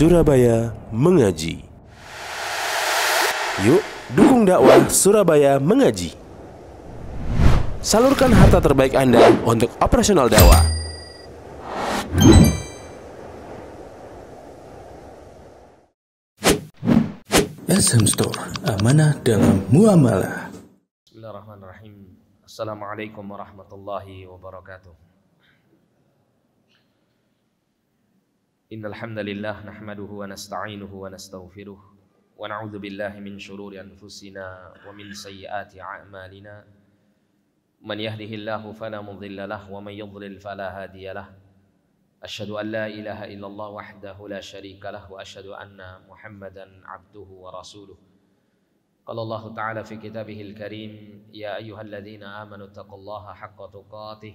Surabaya Mengaji. Yuk, dukung dakwah Surabaya Mengaji. Salurkan harta terbaik Anda untuk operasional dakwah. SM Store, amanah dalam muamalah. Bismillahirrahmanirrahim. Assalamualaikum warahmatullahi wabarakatuh. إن الحمد لله نحمده ونستعينه ونستغفره ونعوذ بالله من شرور أنفسنا ومن سيئات أعمالنا من يهده الله فلا مضل له ومن يضلل فلا هادي له أشهد أن لا إله إلا الله وحده لا شريك له وأشهد أن محمدا عبده ورسوله قال الله تعالى في كتابه الكريم يا أيها الذين آمنوا اتقوا الله حق تقاته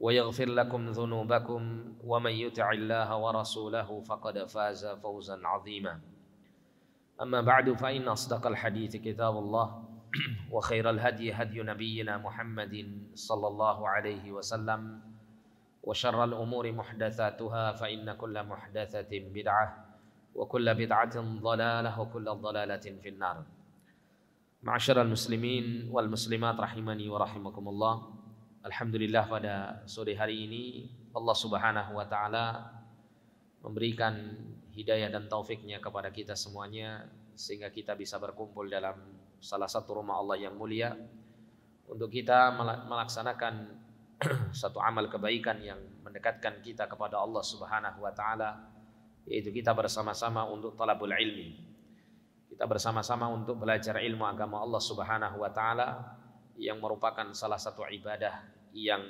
ويغفر لكم ذنوبكم ومن يطع الله ورسوله فقد فاز فوزا عظيما أما بعد فإن أصدق الحديث كتاب الله وخير الهدي هدي نبينا محمد صلى الله عليه وسلم وشر الأمور محدثاتها فإن كل محدثة بدعة وكل بدعة ضلالة وكل ضلالة في النار معشر المسلمين والمسلمات رحمني ورحمكم الله Alhamdulillah pada sore hari ini Allah Subhanahu wa taala memberikan hidayah dan taufiknya kepada kita semuanya sehingga kita bisa berkumpul dalam salah satu rumah Allah yang mulia untuk kita melaksanakan satu amal kebaikan yang mendekatkan kita kepada Allah Subhanahu wa taala yaitu kita bersama-sama untuk talabul ilmi. Kita bersama-sama untuk belajar ilmu agama Allah Subhanahu wa taala yang merupakan salah satu ibadah yang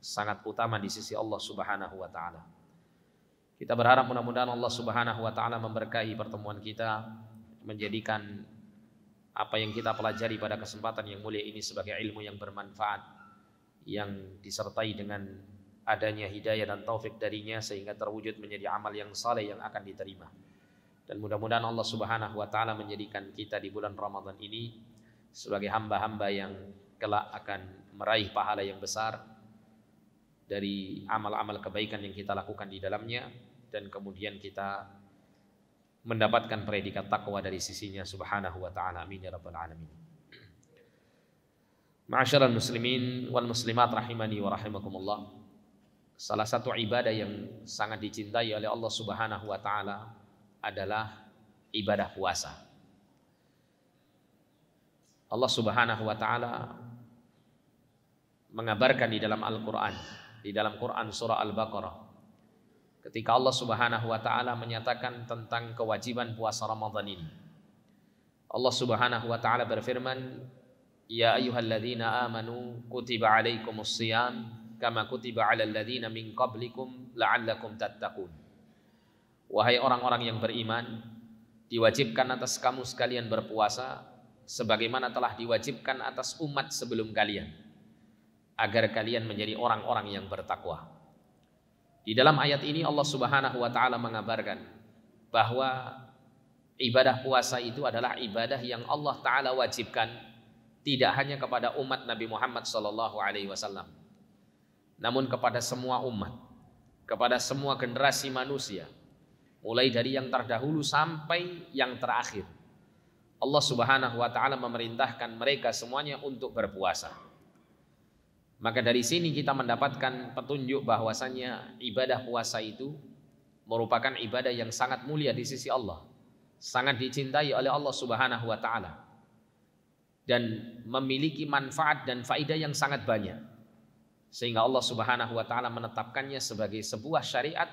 sangat utama di sisi Allah Subhanahu wa taala. Kita berharap mudah-mudahan Allah Subhanahu wa taala memberkahi pertemuan kita, menjadikan apa yang kita pelajari pada kesempatan yang mulia ini sebagai ilmu yang bermanfaat yang disertai dengan adanya hidayah dan taufik darinya sehingga terwujud menjadi amal yang saleh yang akan diterima. Dan mudah-mudahan Allah Subhanahu wa taala menjadikan kita di bulan Ramadan ini sebagai hamba-hamba yang kelak akan meraih pahala yang besar dari amal-amal kebaikan yang kita lakukan di dalamnya dan kemudian kita mendapatkan predikat takwa dari sisinya subhanahu wa ta'ala amin ya rabbal alamin muslimin wal muslimat rahimani wa rahimakumullah Salah satu ibadah yang sangat dicintai oleh Allah Subhanahu wa taala adalah ibadah puasa. Allah Subhanahu wa taala mengabarkan di dalam Al-Qur'an, di dalam Quran surah Al-Baqarah. Ketika Allah Subhanahu wa taala menyatakan tentang kewajiban puasa Ramadan ini. Allah Subhanahu wa taala berfirman, "Ya ayyuhalladzina amanu kutiba 'alaikumus shiyam kama kutiba 'alal ladzina min qablikum la'allakum tattaqun." Wahai orang-orang yang beriman, diwajibkan atas kamu sekalian berpuasa sebagaimana telah diwajibkan atas umat sebelum kalian agar kalian menjadi orang-orang yang bertakwa. Di dalam ayat ini Allah Subhanahu wa taala mengabarkan bahwa ibadah puasa itu adalah ibadah yang Allah taala wajibkan tidak hanya kepada umat Nabi Muhammad sallallahu alaihi wasallam namun kepada semua umat, kepada semua generasi manusia, mulai dari yang terdahulu sampai yang terakhir. Allah Subhanahu wa taala memerintahkan mereka semuanya untuk berpuasa. Maka dari sini kita mendapatkan petunjuk bahwasannya ibadah puasa itu merupakan ibadah yang sangat mulia di sisi Allah. Sangat dicintai oleh Allah Subhanahu wa taala. Dan memiliki manfaat dan faidah yang sangat banyak. Sehingga Allah Subhanahu wa taala menetapkannya sebagai sebuah syariat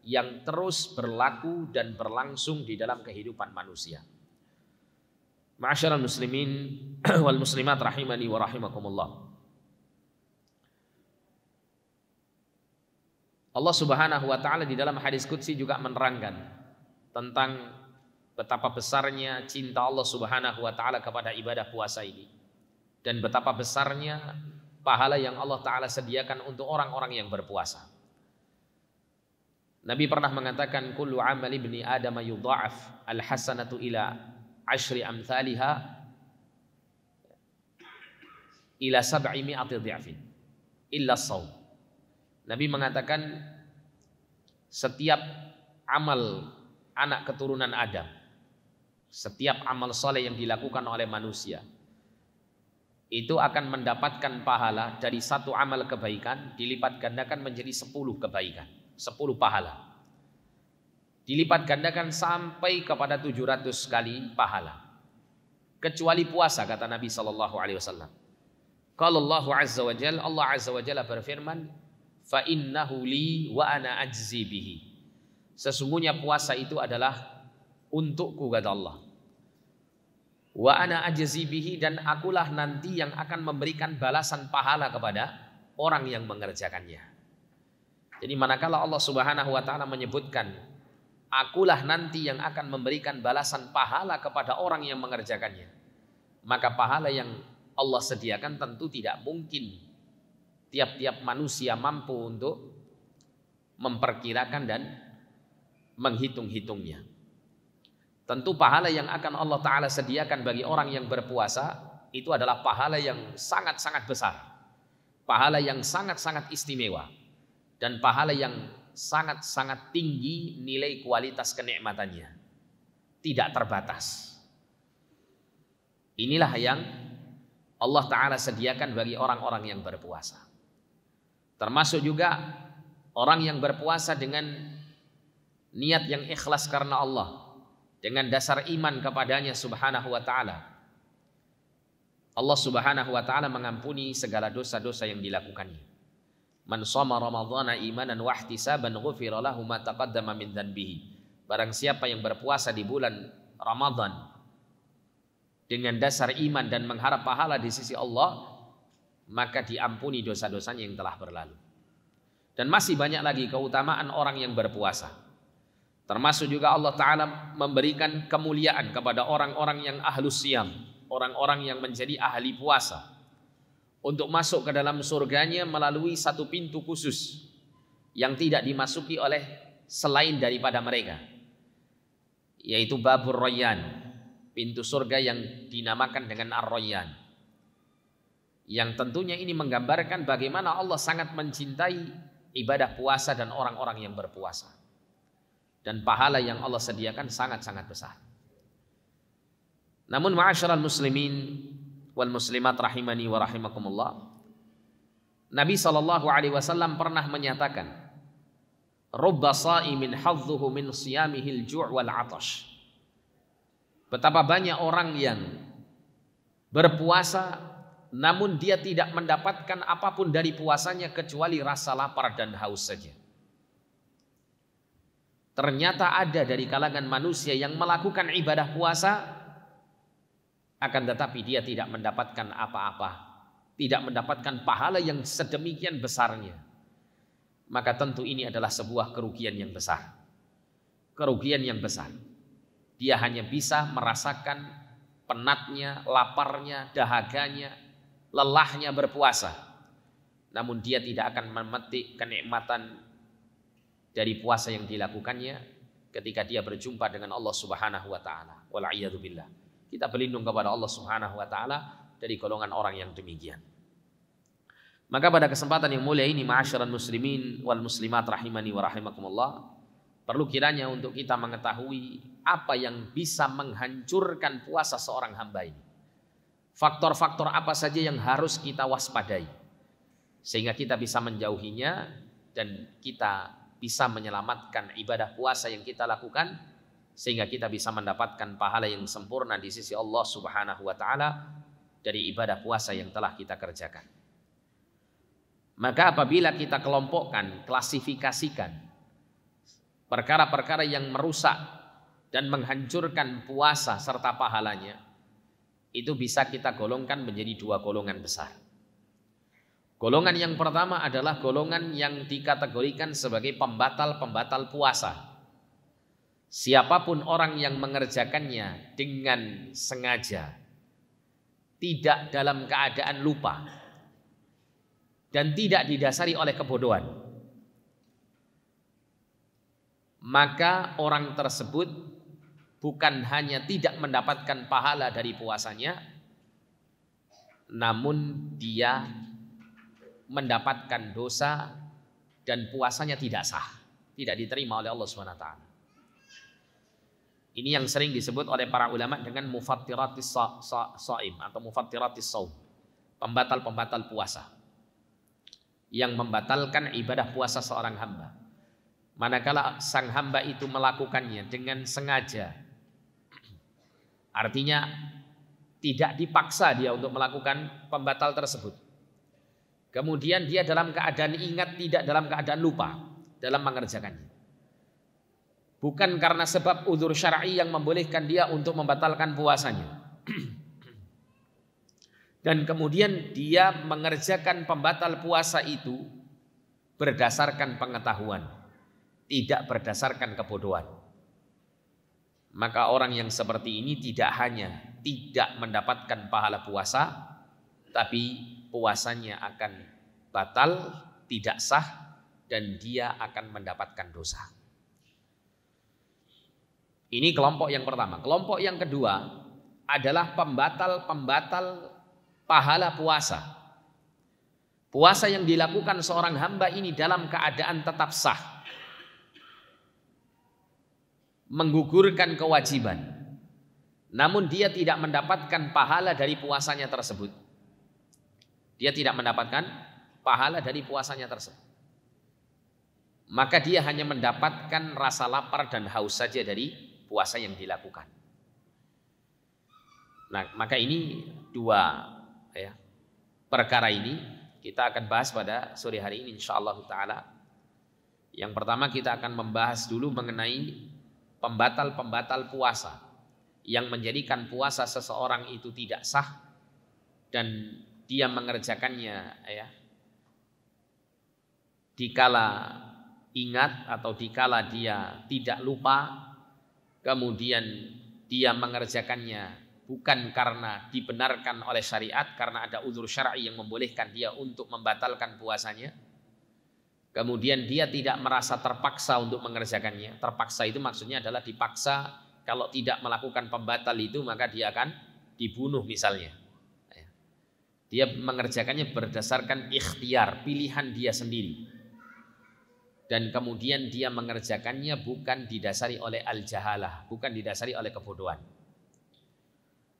yang terus berlaku dan berlangsung di dalam kehidupan manusia. Ma'asyiral muslimin wal muslimat rahimani wa rahimakumullah. Allah Subhanahu wa taala di dalam hadis qudsi juga menerangkan tentang betapa besarnya cinta Allah Subhanahu wa taala kepada ibadah puasa ini dan betapa besarnya pahala yang Allah taala sediakan untuk orang-orang yang berpuasa. Nabi pernah mengatakan kullu amali ibni adam yudha'af al ila ashri amthaliha ila sab'i mi'ati illa saum Nabi mengatakan setiap amal anak keturunan Adam, setiap amal soleh yang dilakukan oleh manusia, itu akan mendapatkan pahala dari satu amal kebaikan dilipat gandakan menjadi sepuluh kebaikan, sepuluh pahala. Dilipat gandakan sampai kepada tujuh ratus kali pahala. Kecuali puasa kata Nabi Shallallahu Alaihi Wasallam. Kalau Allah Azza wa Jalla, Allah Azza wa Jalla berfirman, fa innahu li wa ana ajzi bihi. Sesungguhnya puasa itu adalah untukku kata Allah. Wa ana ajzi bihi dan akulah nanti yang akan memberikan balasan pahala kepada orang yang mengerjakannya. Jadi manakala Allah Subhanahu wa taala menyebutkan akulah nanti yang akan memberikan balasan pahala kepada orang yang mengerjakannya. Maka pahala yang Allah sediakan tentu tidak mungkin tiap-tiap manusia mampu untuk memperkirakan dan menghitung-hitungnya. Tentu pahala yang akan Allah Ta'ala sediakan bagi orang yang berpuasa itu adalah pahala yang sangat-sangat besar. Pahala yang sangat-sangat istimewa. Dan pahala yang sangat-sangat tinggi nilai kualitas kenikmatannya. Tidak terbatas. Inilah yang Allah Ta'ala sediakan bagi orang-orang yang berpuasa. Termasuk juga orang yang berpuasa dengan niat yang ikhlas karena Allah. Dengan dasar iman kepadanya subhanahu wa ta'ala. Allah subhanahu wa ta'ala mengampuni segala dosa-dosa yang dilakukannya. Man soma ramadhana imanan wahtisaban ghufira lahu ma taqaddama min dhanbihi. Barang siapa yang berpuasa di bulan Ramadan dengan dasar iman dan mengharap pahala di sisi Allah, maka diampuni dosa-dosanya yang telah berlalu. Dan masih banyak lagi keutamaan orang yang berpuasa. Termasuk juga Allah Ta'ala memberikan kemuliaan kepada orang-orang yang ahlus siam. Orang-orang yang menjadi ahli puasa. Untuk masuk ke dalam surganya melalui satu pintu khusus. Yang tidak dimasuki oleh selain daripada mereka. Yaitu Babur Royan. Pintu surga yang dinamakan dengan Ar-Royan yang tentunya ini menggambarkan bagaimana Allah sangat mencintai ibadah puasa dan orang-orang yang berpuasa. Dan pahala yang Allah sediakan sangat-sangat besar. Namun ma'asyiral muslimin wal muslimat rahimani wa rahimakumullah. Nabi Shallallahu alaihi wasallam pernah menyatakan, "Rubba sha'imin hadzuhu min siyamihil ju' wal 'atash." Betapa banyak orang yang berpuasa namun dia tidak mendapatkan apapun dari puasanya kecuali rasa lapar dan haus saja. Ternyata ada dari kalangan manusia yang melakukan ibadah puasa, akan tetapi dia tidak mendapatkan apa-apa, tidak mendapatkan pahala yang sedemikian besarnya. Maka tentu ini adalah sebuah kerugian yang besar. Kerugian yang besar. Dia hanya bisa merasakan penatnya, laparnya, dahaganya, lelahnya berpuasa. Namun dia tidak akan memetik kenikmatan dari puasa yang dilakukannya ketika dia berjumpa dengan Allah Subhanahu wa taala. billah. Kita berlindung kepada Allah Subhanahu wa taala dari golongan orang yang demikian. Maka pada kesempatan yang mulia ini ma'asyiral muslimin wal muslimat rahimani wa rahimakumullah perlu kiranya untuk kita mengetahui apa yang bisa menghancurkan puasa seorang hamba ini. Faktor-faktor apa saja yang harus kita waspadai sehingga kita bisa menjauhinya dan kita bisa menyelamatkan ibadah puasa yang kita lakukan sehingga kita bisa mendapatkan pahala yang sempurna di sisi Allah Subhanahu wa taala dari ibadah puasa yang telah kita kerjakan. Maka apabila kita kelompokkan, klasifikasikan perkara-perkara yang merusak dan menghancurkan puasa serta pahalanya, itu bisa kita golongkan menjadi dua golongan besar. Golongan yang pertama adalah golongan yang dikategorikan sebagai pembatal-pembatal puasa. Siapapun orang yang mengerjakannya dengan sengaja, tidak dalam keadaan lupa, dan tidak didasari oleh kebodohan, maka orang tersebut bukan hanya tidak mendapatkan pahala dari puasanya, namun dia mendapatkan dosa dan puasanya tidak sah, tidak diterima oleh Allah SWT. Ini yang sering disebut oleh para ulama dengan mufattiratis sa, sa, saim atau mufattiratis saum, pembatal-pembatal puasa. Yang membatalkan ibadah puasa seorang hamba. Manakala sang hamba itu melakukannya dengan sengaja, Artinya tidak dipaksa dia untuk melakukan pembatal tersebut. Kemudian dia dalam keadaan ingat tidak dalam keadaan lupa dalam mengerjakannya. Bukan karena sebab udur syar'i yang membolehkan dia untuk membatalkan puasanya. Dan kemudian dia mengerjakan pembatal puasa itu berdasarkan pengetahuan, tidak berdasarkan kebodohan. Maka orang yang seperti ini tidak hanya tidak mendapatkan pahala puasa, tapi puasanya akan batal, tidak sah, dan dia akan mendapatkan dosa. Ini kelompok yang pertama. Kelompok yang kedua adalah pembatal-pembatal pahala puasa. Puasa yang dilakukan seorang hamba ini dalam keadaan tetap sah menggugurkan kewajiban. Namun dia tidak mendapatkan pahala dari puasanya tersebut. Dia tidak mendapatkan pahala dari puasanya tersebut. Maka dia hanya mendapatkan rasa lapar dan haus saja dari puasa yang dilakukan. Nah, maka ini dua ya, perkara ini kita akan bahas pada sore hari ini insya Allah taala. Yang pertama kita akan membahas dulu mengenai pembatal-pembatal puasa yang menjadikan puasa seseorang itu tidak sah dan dia mengerjakannya ya dikala ingat atau dikala dia tidak lupa kemudian dia mengerjakannya bukan karena dibenarkan oleh syariat karena ada uzur syar'i yang membolehkan dia untuk membatalkan puasanya Kemudian dia tidak merasa terpaksa untuk mengerjakannya. Terpaksa itu maksudnya adalah dipaksa kalau tidak melakukan pembatal itu maka dia akan dibunuh misalnya. Ya. Dia mengerjakannya berdasarkan ikhtiar, pilihan dia sendiri. Dan kemudian dia mengerjakannya bukan didasari oleh al-jahalah, bukan didasari oleh kebodohan.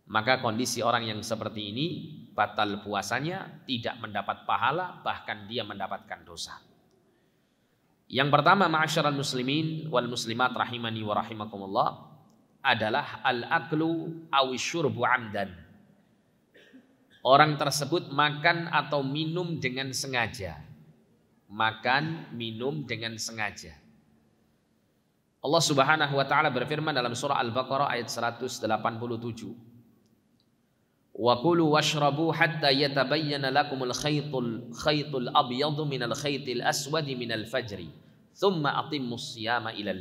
Maka kondisi orang yang seperti ini batal puasanya, tidak mendapat pahala, bahkan dia mendapatkan dosa. Yang pertama ma'asyaral muslimin wal muslimat rahimani wa rahimakumullah adalah al-aklu syurbu amdan. Orang tersebut makan atau minum dengan sengaja. Makan, minum dengan sengaja. Allah Subhanahu wa taala berfirman dalam surah Al-Baqarah ayat 187 wa kulu حَتَّى hatta لَكُمُ الْخَيْطُ khaytul khaytul abyadu minal khaytil aswadi minal fajri thumma atimmus siyama ilal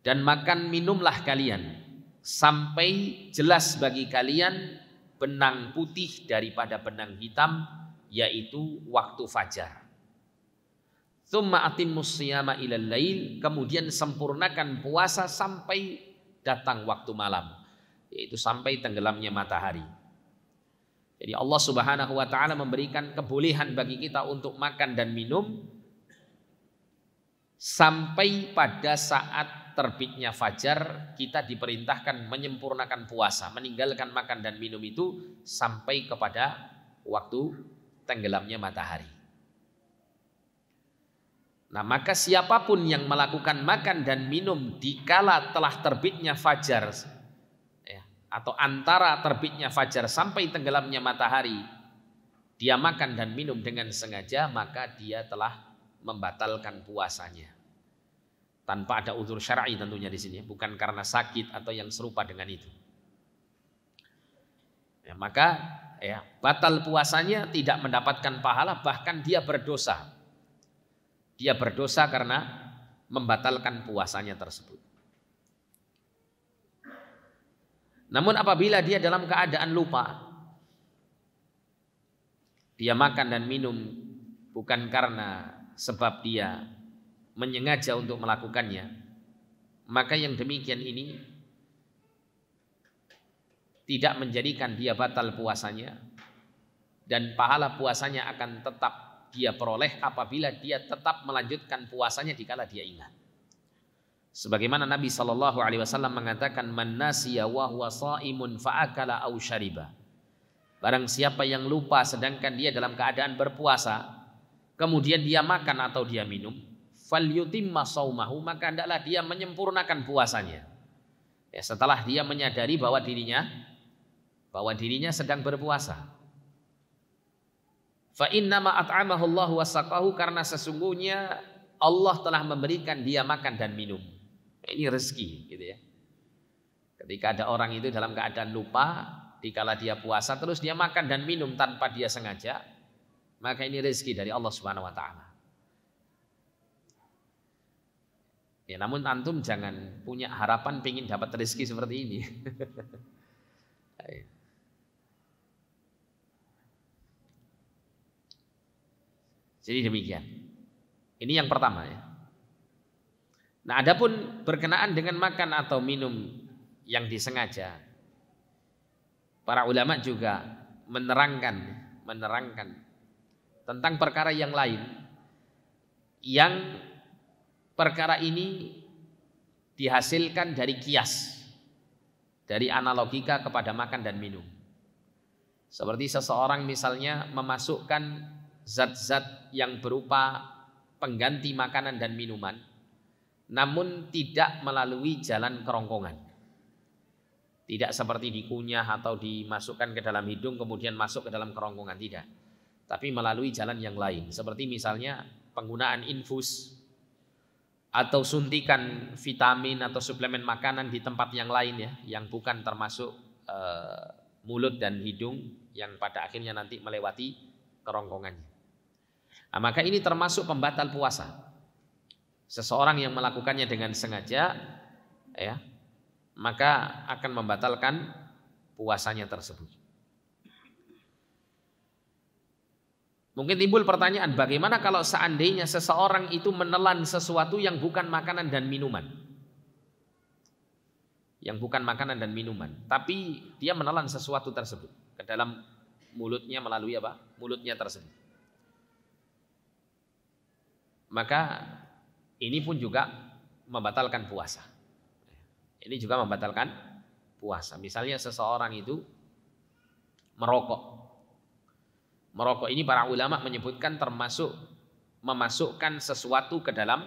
dan makan minumlah kalian sampai jelas bagi kalian benang putih daripada benang hitam yaitu waktu fajar. ثُمَّ الصِّيَامَ إِلَى اللَّيْلِ kemudian sempurnakan puasa sampai datang waktu malam yaitu sampai tenggelamnya matahari. Jadi Allah Subhanahu wa taala memberikan kebolehan bagi kita untuk makan dan minum sampai pada saat terbitnya fajar kita diperintahkan menyempurnakan puasa, meninggalkan makan dan minum itu sampai kepada waktu tenggelamnya matahari. Nah, maka siapapun yang melakukan makan dan minum di kala telah terbitnya fajar atau antara terbitnya fajar sampai tenggelamnya matahari dia makan dan minum dengan sengaja maka dia telah membatalkan puasanya tanpa ada uzur syar'i tentunya di sini bukan karena sakit atau yang serupa dengan itu ya, maka ya batal puasanya tidak mendapatkan pahala bahkan dia berdosa dia berdosa karena membatalkan puasanya tersebut Namun apabila dia dalam keadaan lupa, dia makan dan minum bukan karena sebab dia menyengaja untuk melakukannya, maka yang demikian ini tidak menjadikan dia batal puasanya dan pahala puasanya akan tetap dia peroleh apabila dia tetap melanjutkan puasanya dikala dia ingat. Sebagaimana Nabi Shallallahu Alaihi Wasallam mengatakan, "Manasiya wahwa saimun faakala au syariba." Barang siapa yang lupa sedangkan dia dalam keadaan berpuasa, kemudian dia makan atau dia minum, falyutimma saumahu, maka hendaklah dia menyempurnakan puasanya. Ya, setelah dia menyadari bahwa dirinya bahwa dirinya sedang berpuasa. Fa innama at'amahu Allah karena sesungguhnya Allah telah memberikan dia makan dan minum. Ini rezeki gitu ya. Ketika ada orang itu dalam keadaan lupa, dikala dia puasa terus dia makan dan minum tanpa dia sengaja, maka ini rezeki dari Allah Subhanahu wa taala. Ya, namun antum jangan punya harapan ingin dapat rezeki seperti ini. Jadi demikian. Ini yang pertama ya. Nah, adapun berkenaan dengan makan atau minum yang disengaja, para ulama juga menerangkan, menerangkan tentang perkara yang lain yang perkara ini dihasilkan dari kias, dari analogika kepada makan dan minum. Seperti seseorang misalnya memasukkan zat-zat yang berupa pengganti makanan dan minuman namun tidak melalui jalan kerongkongan. Tidak seperti dikunyah atau dimasukkan ke dalam hidung kemudian masuk ke dalam kerongkongan, tidak. Tapi melalui jalan yang lain, seperti misalnya penggunaan infus atau suntikan vitamin atau suplemen makanan di tempat yang lain ya, yang bukan termasuk e, mulut dan hidung yang pada akhirnya nanti melewati kerongkongannya. Nah, maka ini termasuk pembatal puasa seseorang yang melakukannya dengan sengaja ya maka akan membatalkan puasanya tersebut. Mungkin timbul pertanyaan bagaimana kalau seandainya seseorang itu menelan sesuatu yang bukan makanan dan minuman. Yang bukan makanan dan minuman, tapi dia menelan sesuatu tersebut ke dalam mulutnya melalui apa? Mulutnya tersebut. Maka ini pun juga membatalkan puasa. Ini juga membatalkan puasa. Misalnya seseorang itu merokok. Merokok ini para ulama menyebutkan termasuk memasukkan sesuatu ke dalam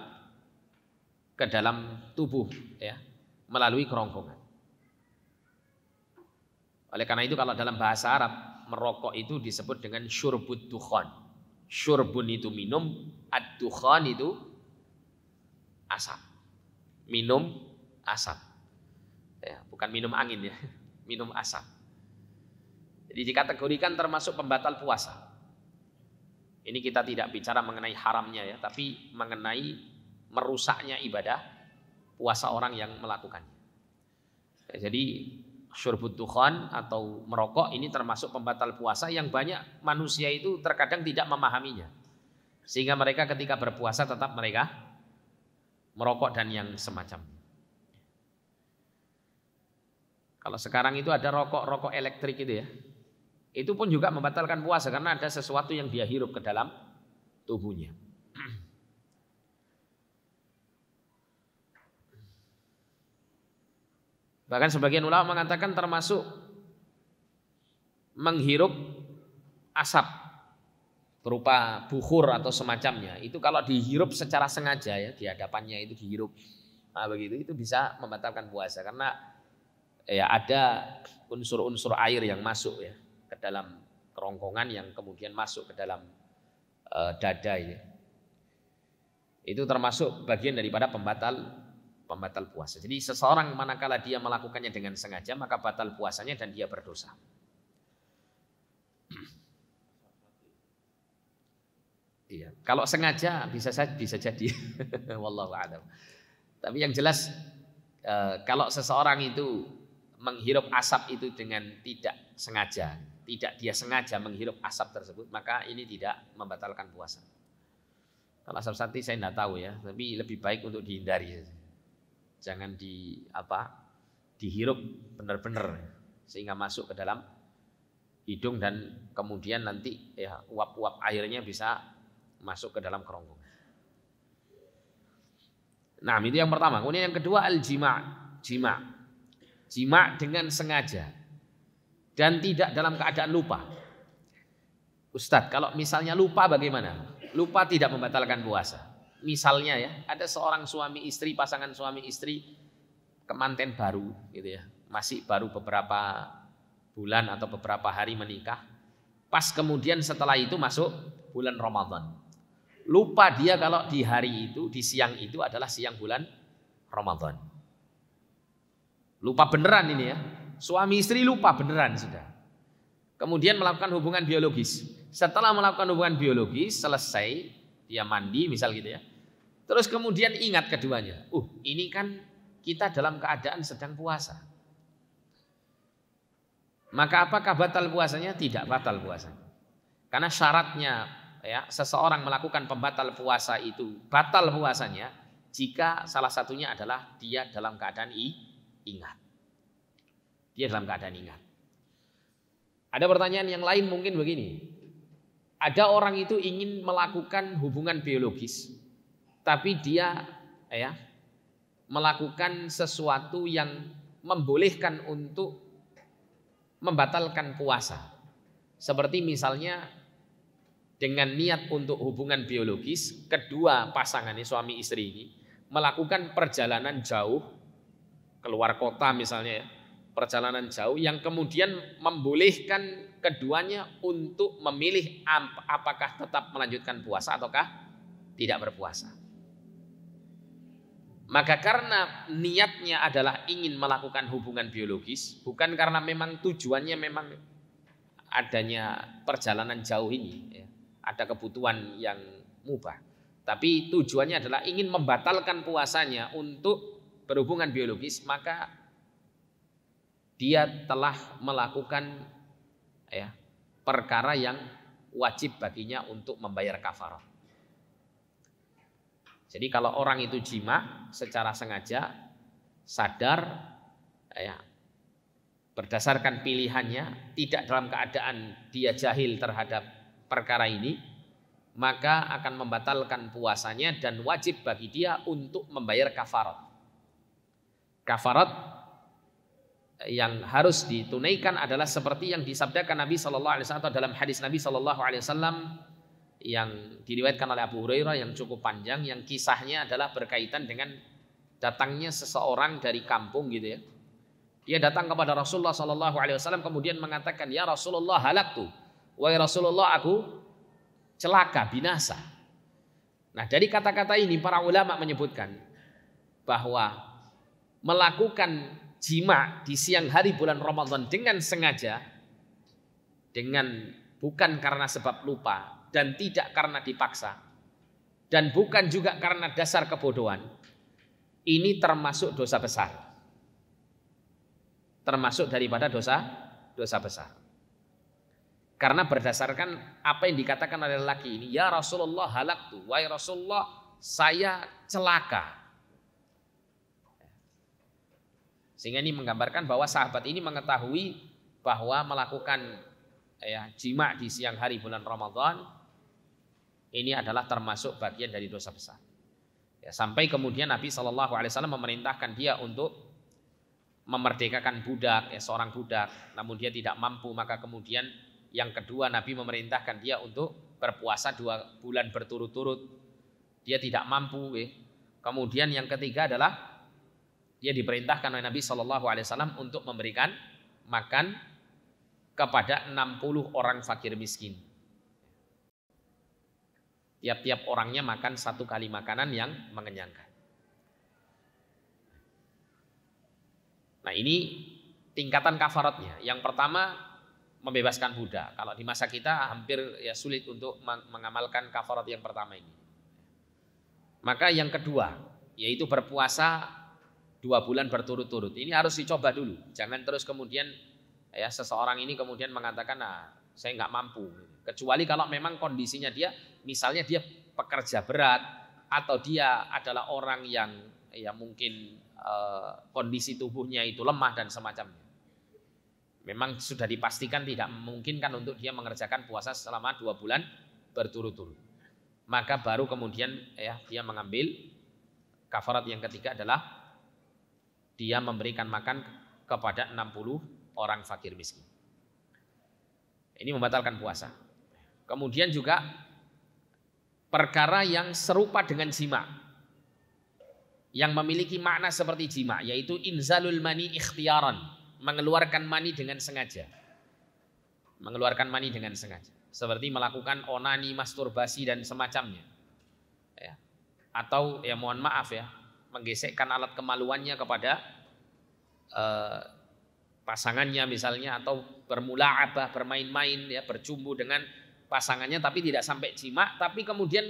ke dalam tubuh ya melalui kerongkongan. Oleh karena itu kalau dalam bahasa Arab merokok itu disebut dengan syurbut dukhon. Syurbun itu minum, ad-dukhan itu asap. Minum asap. Ya, bukan minum angin ya, minum asap. Jadi dikategorikan termasuk pembatal puasa. Ini kita tidak bicara mengenai haramnya ya, tapi mengenai merusaknya ibadah puasa orang yang melakukannya. Ya, jadi syurbut dukhan atau merokok ini termasuk pembatal puasa yang banyak manusia itu terkadang tidak memahaminya. Sehingga mereka ketika berpuasa tetap mereka merokok dan yang semacam. Kalau sekarang itu ada rokok-rokok elektrik itu ya. Itu pun juga membatalkan puasa karena ada sesuatu yang dia hirup ke dalam tubuhnya. Bahkan sebagian ulama mengatakan termasuk menghirup asap berupa bukhur atau semacamnya itu kalau dihirup secara sengaja ya di hadapannya itu dihirup nah begitu itu bisa membatalkan puasa karena ya ada unsur-unsur air yang masuk ya ke dalam kerongkongan yang kemudian masuk ke dalam uh, dada ya. Itu termasuk bagian daripada pembatal pembatal puasa. Jadi seseorang manakala dia melakukannya dengan sengaja maka batal puasanya dan dia berdosa. Iya. Kalau sengaja bisa saja bisa jadi. Wallahu a'lam. Tapi yang jelas eh, kalau seseorang itu menghirup asap itu dengan tidak sengaja, tidak dia sengaja menghirup asap tersebut, maka ini tidak membatalkan puasa. Kalau asap sati saya tidak tahu ya, tapi lebih baik untuk dihindari. Jangan di apa dihirup benar-benar sehingga masuk ke dalam hidung dan kemudian nanti ya uap-uap airnya bisa masuk ke dalam kerongkong. Nah, itu yang pertama. Kemudian yang kedua al-jima. Jima. Jima dengan sengaja dan tidak dalam keadaan lupa. Ustadz, kalau misalnya lupa bagaimana? Lupa tidak membatalkan puasa. Misalnya ya, ada seorang suami istri, pasangan suami istri kemanten baru gitu ya. Masih baru beberapa bulan atau beberapa hari menikah. Pas kemudian setelah itu masuk bulan Ramadan. Lupa dia kalau di hari itu, di siang itu adalah siang bulan Ramadan. Lupa beneran ini ya. Suami istri lupa beneran sudah. Kemudian melakukan hubungan biologis. Setelah melakukan hubungan biologis, selesai, dia mandi misal gitu ya. Terus kemudian ingat keduanya. Uh, ini kan kita dalam keadaan sedang puasa. Maka apakah batal puasanya? Tidak batal puasanya. Karena syaratnya ya seseorang melakukan pembatal puasa itu batal puasanya jika salah satunya adalah dia dalam keadaan i, ingat. Dia dalam keadaan ingat. Ada pertanyaan yang lain mungkin begini. Ada orang itu ingin melakukan hubungan biologis tapi dia ya melakukan sesuatu yang membolehkan untuk membatalkan puasa. Seperti misalnya dengan niat untuk hubungan biologis, kedua pasangan ini suami istri ini melakukan perjalanan jauh keluar kota misalnya ya, perjalanan jauh yang kemudian membolehkan keduanya untuk memilih apakah tetap melanjutkan puasa ataukah tidak berpuasa. Maka karena niatnya adalah ingin melakukan hubungan biologis, bukan karena memang tujuannya memang adanya perjalanan jauh ini. Ya ada kebutuhan yang mubah. Tapi tujuannya adalah ingin membatalkan puasanya untuk berhubungan biologis, maka dia telah melakukan ya, perkara yang wajib baginya untuk membayar kafarah. Jadi kalau orang itu jima secara sengaja, sadar, ya, berdasarkan pilihannya, tidak dalam keadaan dia jahil terhadap perkara ini, maka akan membatalkan puasanya dan wajib bagi dia untuk membayar kafarat. Kafarat yang harus ditunaikan adalah seperti yang disabdakan Nabi Shallallahu Alaihi Wasallam dalam hadis Nabi Shallallahu Alaihi Wasallam yang diriwayatkan oleh Abu Hurairah yang cukup panjang yang kisahnya adalah berkaitan dengan datangnya seseorang dari kampung gitu ya. Dia datang kepada Rasulullah Shallallahu Alaihi Wasallam kemudian mengatakan ya Rasulullah halak tuh wahai Rasulullah aku celaka, binasa. Nah dari kata-kata ini para ulama menyebutkan bahwa melakukan jima di siang hari bulan Ramadan dengan sengaja, dengan bukan karena sebab lupa dan tidak karena dipaksa, dan bukan juga karena dasar kebodohan, ini termasuk dosa besar. Termasuk daripada dosa dosa besar. Karena berdasarkan apa yang dikatakan oleh lelaki ini, ya Rasulullah halak tuh, wahai Rasulullah saya celaka. Sehingga ini menggambarkan bahwa sahabat ini mengetahui bahwa melakukan ya, jima di siang hari bulan Ramadan ini adalah termasuk bagian dari dosa besar. Ya, sampai kemudian Nabi Shallallahu Alaihi Wasallam memerintahkan dia untuk memerdekakan budak, ya, seorang budak, namun dia tidak mampu, maka kemudian yang kedua Nabi memerintahkan dia untuk berpuasa dua bulan berturut-turut. Dia tidak mampu. Eh. Kemudian yang ketiga adalah dia diperintahkan oleh Nabi Shallallahu Alaihi Wasallam untuk memberikan makan kepada 60 orang fakir miskin. Tiap-tiap orangnya makan satu kali makanan yang mengenyangkan. Nah ini tingkatan kafaratnya. Yang pertama membebaskan Buddha. Kalau di masa kita hampir ya sulit untuk mengamalkan kafarat yang pertama ini. Maka yang kedua, yaitu berpuasa dua bulan berturut-turut. Ini harus dicoba dulu. Jangan terus kemudian ya seseorang ini kemudian mengatakan, nah saya nggak mampu. Kecuali kalau memang kondisinya dia, misalnya dia pekerja berat atau dia adalah orang yang ya mungkin eh, kondisi tubuhnya itu lemah dan semacamnya. Memang sudah dipastikan tidak memungkinkan untuk dia mengerjakan puasa selama dua bulan berturut-turut. Maka baru kemudian ya dia mengambil kafarat yang ketiga adalah dia memberikan makan kepada 60 orang fakir miskin. Ini membatalkan puasa. Kemudian juga perkara yang serupa dengan jima yang memiliki makna seperti jima yaitu inzalul mani ikhtiaran mengeluarkan mani dengan sengaja. Mengeluarkan mani dengan sengaja. Seperti melakukan onani, masturbasi dan semacamnya. Ya. Atau ya mohon maaf ya, menggesekkan alat kemaluannya kepada eh, pasangannya misalnya atau bermula abah bermain-main ya bercumbu dengan pasangannya tapi tidak sampai cimak, tapi kemudian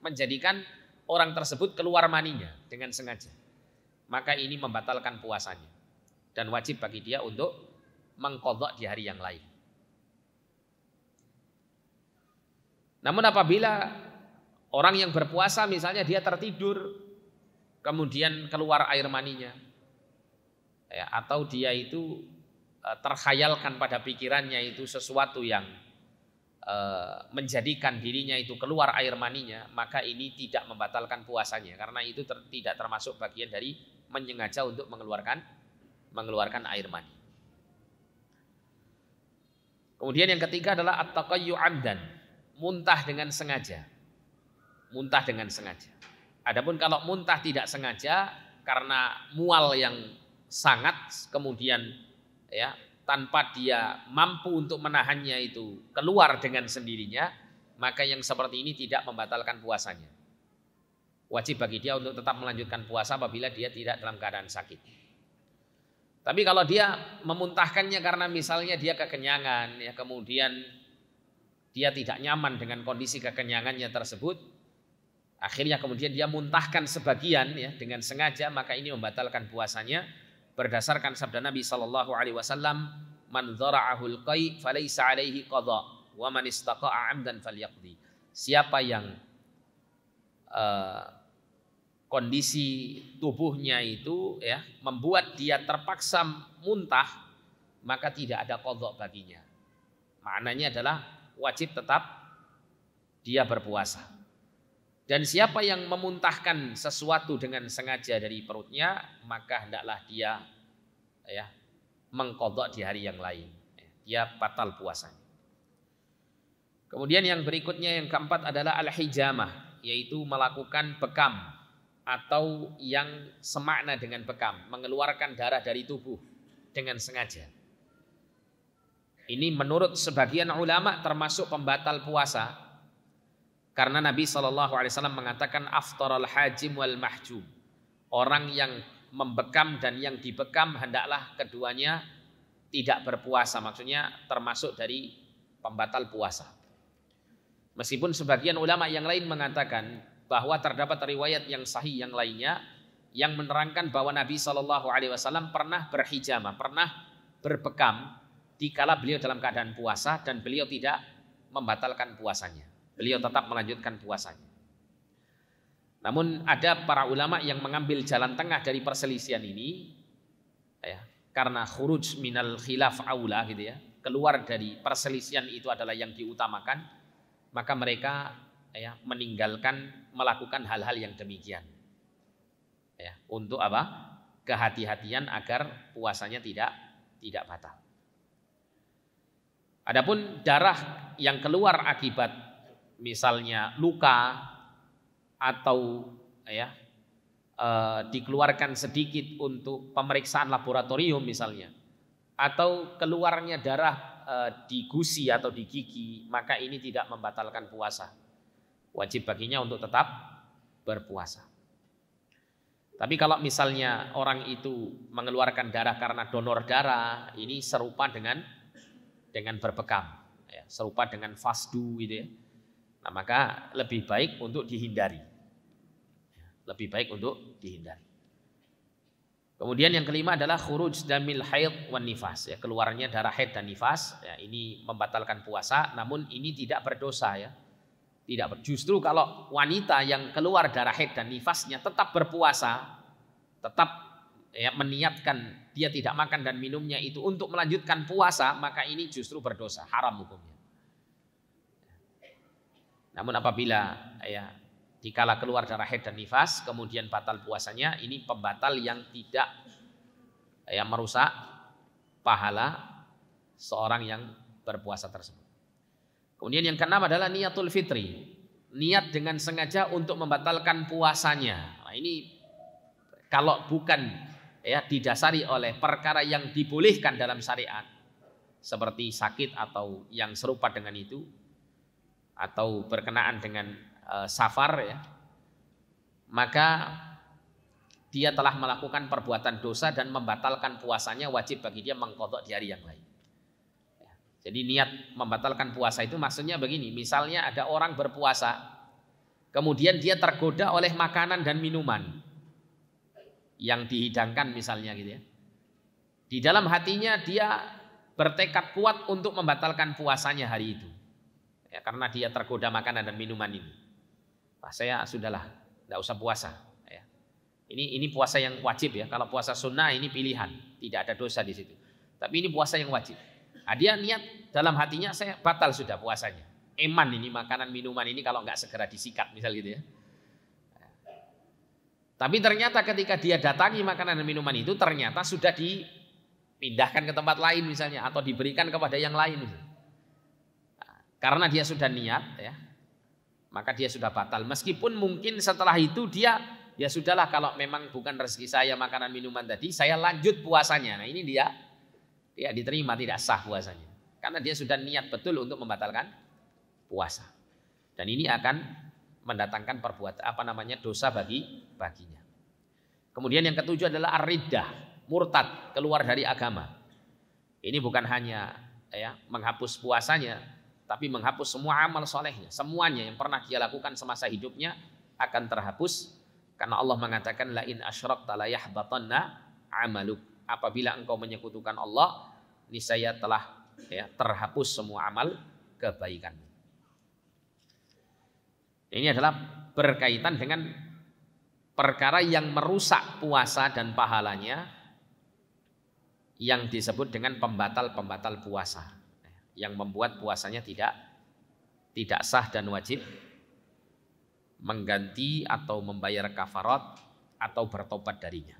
menjadikan orang tersebut keluar maninya dengan sengaja maka ini membatalkan puasanya dan wajib bagi dia untuk mengkodok di hari yang lain. Namun apabila orang yang berpuasa misalnya dia tertidur kemudian keluar air maninya ya, atau dia itu e, terkhayalkan pada pikirannya itu sesuatu yang e, menjadikan dirinya itu keluar air maninya, maka ini tidak membatalkan puasanya karena itu ter, tidak termasuk bagian dari menyengaja untuk mengeluarkan mengeluarkan air mani. Kemudian yang ketiga adalah at-taqayyu amdan, muntah dengan sengaja. Muntah dengan sengaja. Adapun kalau muntah tidak sengaja karena mual yang sangat kemudian ya tanpa dia mampu untuk menahannya itu keluar dengan sendirinya, maka yang seperti ini tidak membatalkan puasanya. Wajib bagi dia untuk tetap melanjutkan puasa apabila dia tidak dalam keadaan sakit. Tapi kalau dia memuntahkannya karena misalnya dia kekenyangan, ya kemudian dia tidak nyaman dengan kondisi kekenyangannya tersebut, akhirnya kemudian dia muntahkan sebagian ya dengan sengaja, maka ini membatalkan puasanya berdasarkan sabda Nabi Shallallahu Alaihi Wasallam, man zara'ahul qai falaysa alaihi qada, wa man istaqa'a amdan falyaqdi. Siapa yang uh, kondisi tubuhnya itu ya membuat dia terpaksa muntah maka tidak ada kodok baginya maknanya adalah wajib tetap dia berpuasa dan siapa yang memuntahkan sesuatu dengan sengaja dari perutnya maka hendaklah dia ya mengkodok di hari yang lain dia batal puasanya kemudian yang berikutnya yang keempat adalah al-hijamah yaitu melakukan bekam atau yang semakna dengan bekam, mengeluarkan darah dari tubuh dengan sengaja. Ini menurut sebagian ulama termasuk pembatal puasa karena Nabi Shallallahu Alaihi Wasallam mengatakan aftaral hajim wal mahjum orang yang membekam dan yang dibekam hendaklah keduanya tidak berpuasa maksudnya termasuk dari pembatal puasa. Meskipun sebagian ulama yang lain mengatakan bahwa terdapat riwayat yang sahih yang lainnya yang menerangkan bahwa Nabi Shallallahu Alaihi Wasallam pernah berhijama, pernah berbekam di kala beliau dalam keadaan puasa dan beliau tidak membatalkan puasanya. Beliau tetap melanjutkan puasanya. Namun ada para ulama yang mengambil jalan tengah dari perselisihan ini ya, karena khuruj minal khilaf aula gitu ya, keluar dari perselisihan itu adalah yang diutamakan, maka mereka ya meninggalkan melakukan hal-hal yang demikian ya untuk apa kehati-hatian agar puasanya tidak tidak batal. Adapun darah yang keluar akibat misalnya luka atau ya e, dikeluarkan sedikit untuk pemeriksaan laboratorium misalnya atau keluarnya darah e, di gusi atau di gigi maka ini tidak membatalkan puasa wajib baginya untuk tetap berpuasa. Tapi kalau misalnya orang itu mengeluarkan darah karena donor darah, ini serupa dengan dengan berbekam, ya, serupa dengan fasdu gitu ya. Nah, maka lebih baik untuk dihindari. Lebih baik untuk dihindari. Kemudian yang kelima adalah khuruj damil haid wan nifas, ya, keluarnya darah haid dan nifas. Ya, ini membatalkan puasa, namun ini tidak berdosa ya tidak justru kalau wanita yang keluar darah haid dan nifasnya tetap berpuasa, tetap ya, meniatkan dia tidak makan dan minumnya itu untuk melanjutkan puasa, maka ini justru berdosa, haram hukumnya. Namun apabila ya dikala keluar darah haid dan nifas, kemudian batal puasanya, ini pembatal yang tidak ya merusak pahala seorang yang berpuasa tersebut. Kemudian yang keenam adalah niatul fitri. Niat dengan sengaja untuk membatalkan puasanya. Nah, ini kalau bukan ya didasari oleh perkara yang dibolehkan dalam syariat seperti sakit atau yang serupa dengan itu atau berkenaan dengan e, safar ya maka dia telah melakukan perbuatan dosa dan membatalkan puasanya wajib bagi dia mengkodok di hari yang lain. Jadi niat membatalkan puasa itu maksudnya begini, misalnya ada orang berpuasa, kemudian dia tergoda oleh makanan dan minuman yang dihidangkan misalnya gitu ya. Di dalam hatinya dia bertekad kuat untuk membatalkan puasanya hari itu. Ya, karena dia tergoda makanan dan minuman ini. Wah, saya sudahlah, tidak usah puasa. Ya. Ini ini puasa yang wajib ya. Kalau puasa sunnah ini pilihan, tidak ada dosa di situ. Tapi ini puasa yang wajib. Nah, dia niat dalam hatinya saya batal sudah puasanya. Eman ini makanan minuman ini kalau nggak segera disikat misal gitu ya. Tapi ternyata ketika dia datangi makanan dan minuman itu ternyata sudah dipindahkan ke tempat lain misalnya atau diberikan kepada yang lain. Karena dia sudah niat ya, maka dia sudah batal. Meskipun mungkin setelah itu dia ya sudahlah kalau memang bukan rezeki saya makanan minuman tadi, saya lanjut puasanya. Nah ini dia ya diterima, tidak sah puasanya. Karena dia sudah niat betul untuk membatalkan puasa. Dan ini akan mendatangkan perbuatan apa namanya dosa bagi baginya. Kemudian yang ketujuh adalah aridah, murtad, keluar dari agama. Ini bukan hanya ya menghapus puasanya, tapi menghapus semua amal solehnya, semuanya yang pernah dia lakukan semasa hidupnya akan terhapus karena Allah mengatakan lain in la amaluk apabila engkau menyekutukan Allah, niscaya telah ya, terhapus semua amal kebaikan. Ini adalah berkaitan dengan perkara yang merusak puasa dan pahalanya yang disebut dengan pembatal-pembatal puasa yang membuat puasanya tidak tidak sah dan wajib mengganti atau membayar kafarat atau bertobat darinya.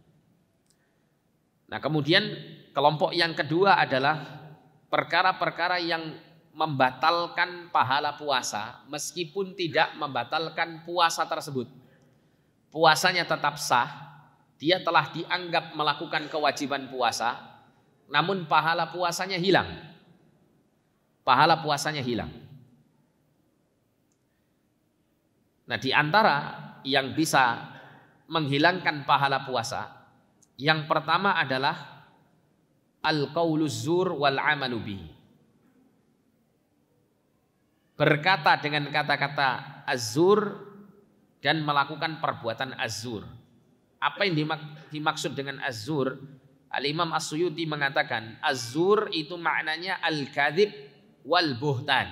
Nah, kemudian kelompok yang kedua adalah perkara-perkara yang membatalkan pahala puasa meskipun tidak membatalkan puasa tersebut. Puasanya tetap sah, dia telah dianggap melakukan kewajiban puasa, namun pahala puasanya hilang. Pahala puasanya hilang. Nah, di antara yang bisa menghilangkan pahala puasa yang pertama adalah al kauluzur zur wal amalu Berkata dengan kata-kata azur dan melakukan perbuatan azur. Apa yang dimaksud dengan azur? Al-Imam As-Suyuti mengatakan azur itu maknanya al kadib wal buhtan.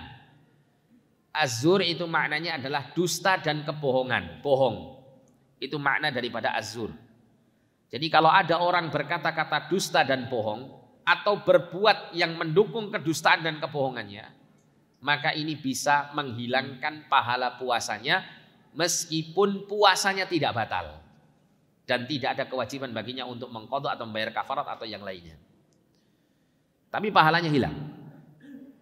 Azur itu maknanya adalah dusta dan kebohongan, bohong. Itu makna daripada azur. Jadi kalau ada orang berkata-kata dusta dan bohong atau berbuat yang mendukung kedustaan dan kebohongannya, maka ini bisa menghilangkan pahala puasanya meskipun puasanya tidak batal dan tidak ada kewajiban baginya untuk mengkodok atau membayar kafarat atau yang lainnya. Tapi pahalanya hilang.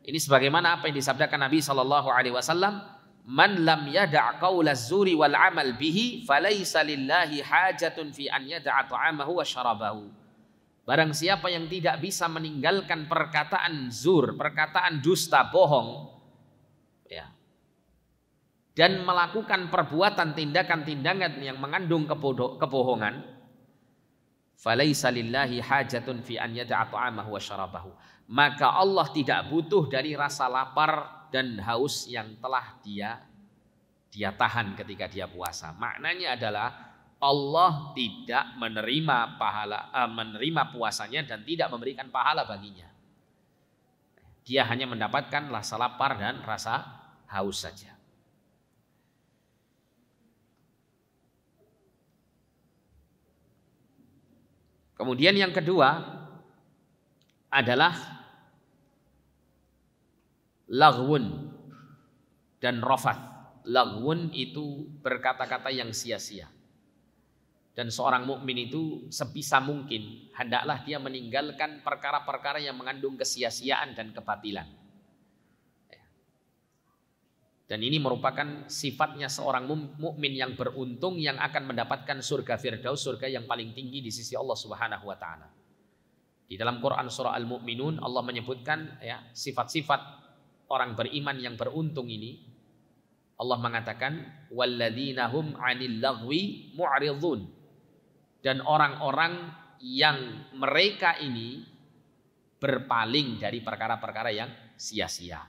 Ini sebagaimana apa yang disabdakan Nabi Shallallahu Alaihi Wasallam man lam yada' qawla zuri wal amal bihi falaysa lillahi hajatun fi an yada'a ta'amahu wa syarabahu. Barang siapa yang tidak bisa meninggalkan perkataan zur, perkataan dusta, bohong, ya, dan melakukan perbuatan tindakan-tindakan yang mengandung kebodoh, kebohongan, falaisa lillahi hajatun fi an yada'a ta'amahu wa syarabahu. Maka Allah tidak butuh dari rasa lapar dan haus yang telah dia dia tahan ketika dia puasa. Maknanya adalah Allah tidak menerima pahala uh, menerima puasanya dan tidak memberikan pahala baginya. Dia hanya mendapatkan rasa lapar dan rasa haus saja. Kemudian yang kedua adalah lagun dan rofath Lagun itu berkata-kata yang sia-sia. Dan seorang mukmin itu sebisa mungkin hendaklah dia meninggalkan perkara-perkara yang mengandung kesia-siaan dan kebatilan. Dan ini merupakan sifatnya seorang mukmin yang beruntung yang akan mendapatkan surga Firdaus, surga yang paling tinggi di sisi Allah Subhanahu wa taala. Di dalam Quran surah Al-Mu'minun Allah menyebutkan ya sifat-sifat orang beriman yang beruntung ini Allah mengatakan walladzina hum 'anil lagwi mu'ridun dan orang-orang yang mereka ini berpaling dari perkara-perkara yang sia-sia.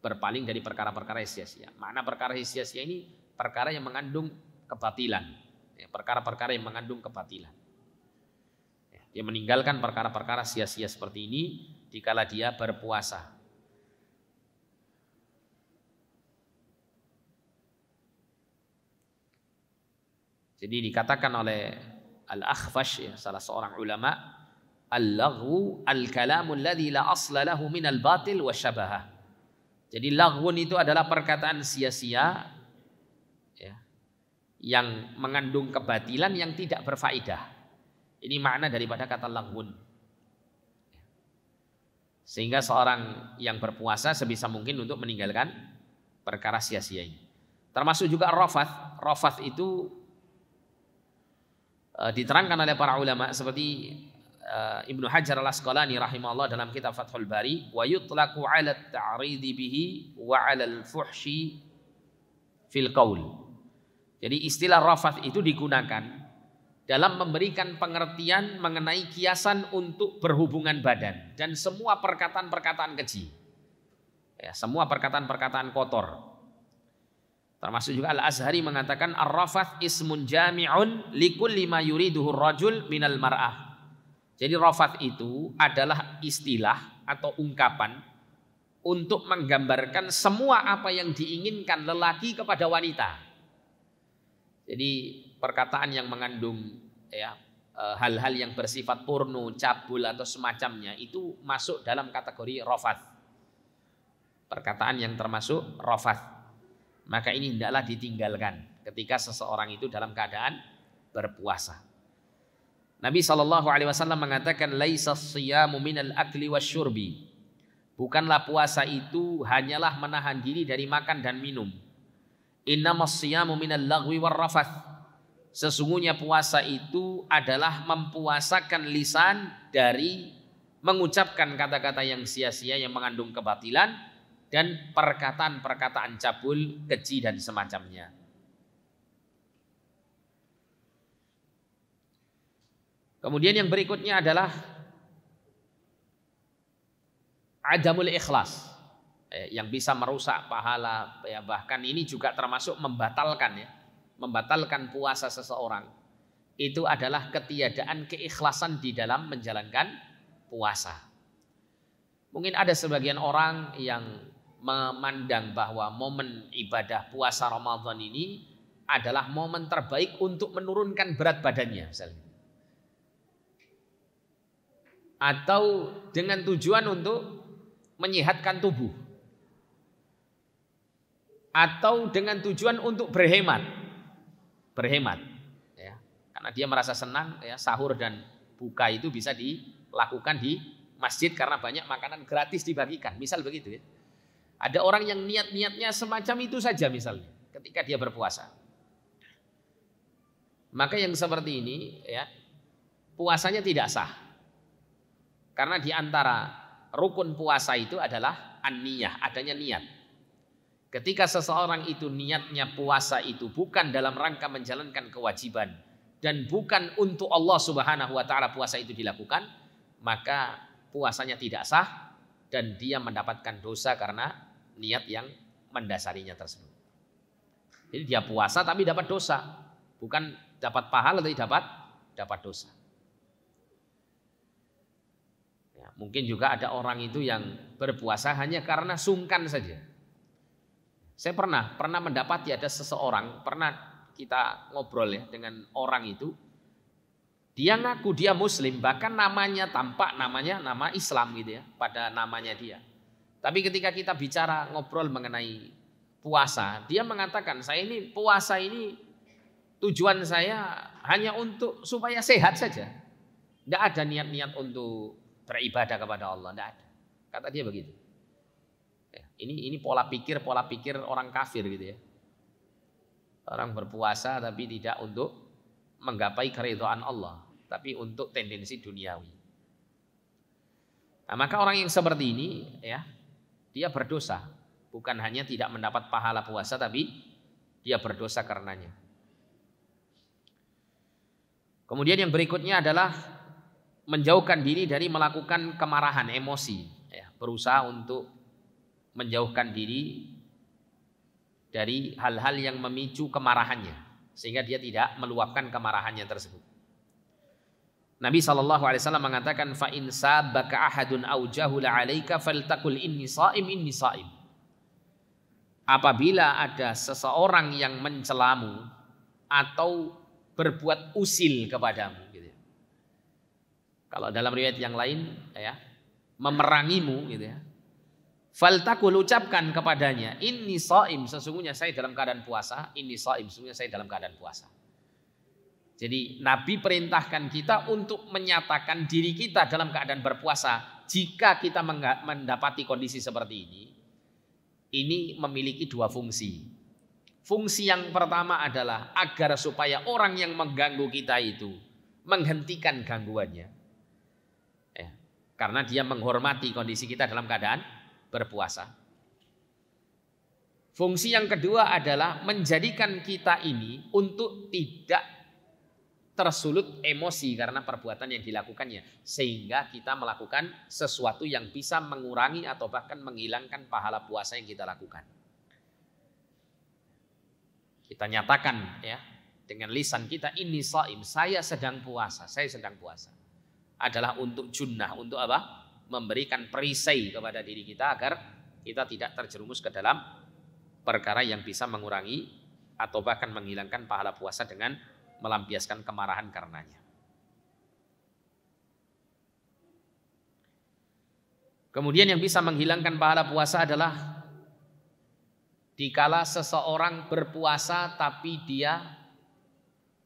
Berpaling dari perkara-perkara yang sia-sia. Makna perkara yang sia-sia ini perkara yang mengandung kebatilan. Ya, perkara-perkara yang mengandung kebatilan. Ya, dia meninggalkan perkara-perkara sia-sia seperti ini dikala dia berpuasa. Jadi dikatakan oleh Al-Akhfash ya, salah seorang ulama, al-laghwu al-kalamu alladhi la asla lahu minal batil wa syabaha Jadi laghwun itu adalah perkataan sia-sia ya, yang mengandung kebatilan yang tidak berfaedah. Ini makna daripada kata laghwun. Sehingga seorang yang berpuasa sebisa mungkin untuk meninggalkan perkara sia-sia ini. Termasuk juga rofath. Rofath itu Eh, diterangkan oleh para ulama seperti uh, Ibnu Hajar Al Asqalani rahimahullah dalam kitab Fathul Bari wa yutlaqu 'ala at-ta'ridi bihi wa 'ala al-fuhshi fil qaul. Jadi istilah rafat itu digunakan dalam memberikan pengertian mengenai kiasan untuk berhubungan badan dan semua perkataan-perkataan keji. Ya, semua perkataan-perkataan kotor. Termasuk juga Al-Azhari mengatakan Ar-Rafath ismun jami'un likul lima yuriduhu rajul minal mar'ah. Jadi Rafath itu adalah istilah atau ungkapan untuk menggambarkan semua apa yang diinginkan lelaki kepada wanita. Jadi perkataan yang mengandung ya e, hal-hal yang bersifat porno, cabul atau semacamnya itu masuk dalam kategori rofat. Perkataan yang termasuk rofat maka ini hendaklah ditinggalkan ketika seseorang itu dalam keadaan berpuasa. Nabi Shallallahu Alaihi Wasallam mengatakan, "Laisa minal akli wasyurbi." Bukanlah puasa itu hanyalah menahan diri dari makan dan minum. Inna minal lagwi Sesungguhnya puasa itu adalah mempuasakan lisan dari mengucapkan kata-kata yang sia-sia yang mengandung kebatilan dan perkataan-perkataan cabul, keji dan semacamnya. Kemudian yang berikutnya adalah adamul ikhlas eh, yang bisa merusak pahala ya bahkan ini juga termasuk membatalkan ya membatalkan puasa seseorang itu adalah ketiadaan keikhlasan di dalam menjalankan puasa mungkin ada sebagian orang yang memandang bahwa momen ibadah puasa Ramadan ini adalah momen terbaik untuk menurunkan berat badannya misalnya. Atau dengan tujuan untuk menyehatkan tubuh. Atau dengan tujuan untuk berhemat. Berhemat. Ya. Karena dia merasa senang ya, sahur dan buka itu bisa dilakukan di masjid karena banyak makanan gratis dibagikan. Misal begitu ya. Ada orang yang niat-niatnya semacam itu saja misalnya ketika dia berpuasa. Maka yang seperti ini ya puasanya tidak sah. Karena di antara rukun puasa itu adalah an-niyah, adanya niat. Ketika seseorang itu niatnya puasa itu bukan dalam rangka menjalankan kewajiban dan bukan untuk Allah Subhanahu wa taala puasa itu dilakukan, maka puasanya tidak sah dan dia mendapatkan dosa karena niat yang mendasarinya tersebut. Jadi dia puasa tapi dapat dosa, bukan dapat pahala tapi dapat dapat dosa. Ya, mungkin juga ada orang itu yang berpuasa hanya karena sungkan saja. Saya pernah pernah mendapati ada seseorang pernah kita ngobrol ya dengan orang itu dia ngaku dia muslim, bahkan namanya tampak namanya nama Islam gitu ya, pada namanya dia. Tapi ketika kita bicara ngobrol mengenai puasa, dia mengatakan, "Saya ini puasa ini tujuan saya hanya untuk supaya sehat saja. Tidak ada niat-niat untuk beribadah kepada Allah, tidak ada." Kata dia begitu. Ya, ini ini pola pikir pola pikir orang kafir gitu ya. Orang berpuasa tapi tidak untuk menggapai keridhaan Allah tapi untuk tendensi duniawi. Nah, maka orang yang seperti ini ya, dia berdosa, bukan hanya tidak mendapat pahala puasa tapi dia berdosa karenanya. Kemudian yang berikutnya adalah menjauhkan diri dari melakukan kemarahan emosi, ya, berusaha untuk menjauhkan diri dari hal-hal yang memicu kemarahannya sehingga dia tidak meluapkan kemarahannya tersebut. Nabi Shallallahu Alaihi Wasallam mengatakan fa in sabaka ahadun au jahula alayka faltakul inni saim inni saim. Apabila ada seseorang yang mencelamu atau berbuat usil kepadamu gitu. Ya. Kalau dalam riwayat yang lain ya, memerangimu gitu ya. Faltakul ucapkan kepadanya, ini saim sesungguhnya saya dalam keadaan puasa, ini saim sesungguhnya saya dalam keadaan puasa. Jadi Nabi perintahkan kita untuk menyatakan diri kita dalam keadaan berpuasa. Jika kita mendapati kondisi seperti ini, ini memiliki dua fungsi. Fungsi yang pertama adalah agar supaya orang yang mengganggu kita itu menghentikan gangguannya. Ya, karena dia menghormati kondisi kita dalam keadaan berpuasa. Fungsi yang kedua adalah menjadikan kita ini untuk tidak tersulut emosi karena perbuatan yang dilakukannya sehingga kita melakukan sesuatu yang bisa mengurangi atau bahkan menghilangkan pahala puasa yang kita lakukan. Kita nyatakan ya dengan lisan kita ini saim, saya sedang puasa, saya sedang puasa. Adalah untuk junnah, untuk apa? Memberikan perisai kepada diri kita agar kita tidak terjerumus ke dalam perkara yang bisa mengurangi atau bahkan menghilangkan pahala puasa dengan melampiaskan kemarahan karenanya. Kemudian yang bisa menghilangkan pahala puasa adalah dikala seseorang berpuasa tapi dia